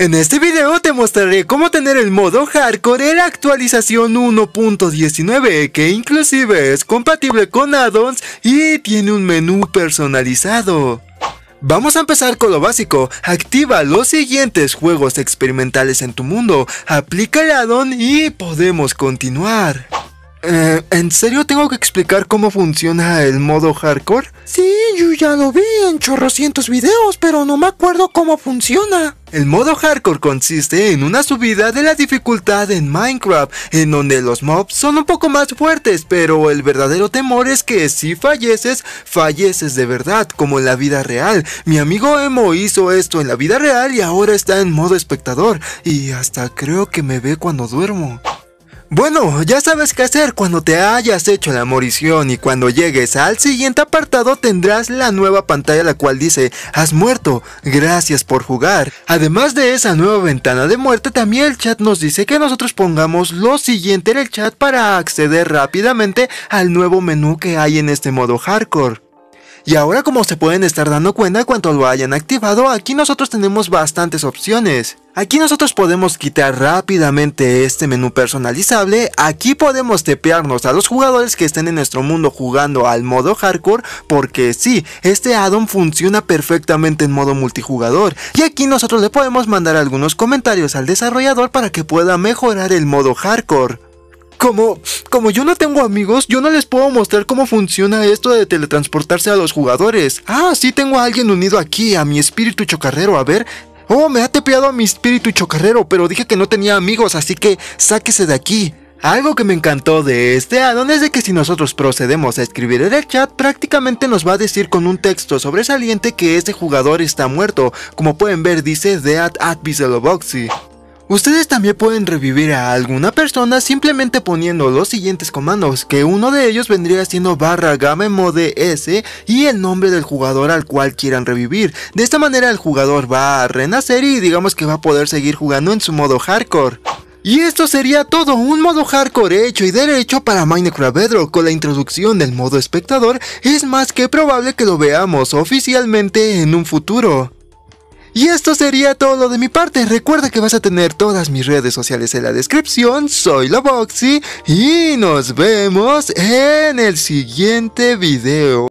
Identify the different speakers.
Speaker 1: En este video te mostraré cómo tener el modo hardcore en la actualización 1.19 que inclusive es compatible con addons y tiene un menú personalizado. Vamos a empezar con lo básico, activa los siguientes juegos experimentales en tu mundo, aplica el addon y podemos continuar. Eh, ¿En serio tengo que explicar cómo funciona el modo hardcore? yo ya lo vi en chorrocientos videos, pero no me acuerdo cómo funciona. El modo hardcore consiste en una subida de la dificultad en Minecraft, en donde los mobs son un poco más fuertes, pero el verdadero temor es que si falleces, falleces de verdad, como en la vida real. Mi amigo Emo hizo esto en la vida real y ahora está en modo espectador, y hasta creo que me ve cuando duermo. Bueno, ya sabes qué hacer cuando te hayas hecho la morición y cuando llegues al siguiente apartado tendrás la nueva pantalla la cual dice Has muerto, gracias por jugar. Además de esa nueva ventana de muerte, también el chat nos dice que nosotros pongamos lo siguiente en el chat para acceder rápidamente al nuevo menú que hay en este modo hardcore. Y ahora como se pueden estar dando cuenta cuando lo hayan activado, aquí nosotros tenemos bastantes opciones. Aquí nosotros podemos quitar rápidamente este menú personalizable, aquí podemos tepearnos a los jugadores que estén en nuestro mundo jugando al modo hardcore, porque sí, este addon funciona perfectamente en modo multijugador, y aquí nosotros le podemos mandar algunos comentarios al desarrollador para que pueda mejorar el modo hardcore. Como, como yo no tengo amigos, yo no les puedo mostrar cómo funciona esto de teletransportarse a los jugadores. Ah, sí tengo a alguien unido aquí, a mi espíritu chocarrero, a ver. Oh, me ha tepeado a mi espíritu chocarrero, pero dije que no tenía amigos, así que sáquese de aquí. Algo que me encantó de este addon es de que si nosotros procedemos a escribir en el chat, prácticamente nos va a decir con un texto sobresaliente que este jugador está muerto. Como pueden ver dice Dead at Bizeloboxy. Ustedes también pueden revivir a alguna persona simplemente poniendo los siguientes comandos, que uno de ellos vendría siendo barra S y el nombre del jugador al cual quieran revivir. De esta manera el jugador va a renacer y digamos que va a poder seguir jugando en su modo hardcore. Y esto sería todo, un modo hardcore hecho y derecho para Minecraft Bedrock con la introducción del modo espectador, es más que probable que lo veamos oficialmente en un futuro. Y esto sería todo de mi parte. Recuerda que vas a tener todas mis redes sociales en la descripción. Soy la Boxy y nos vemos en el siguiente video.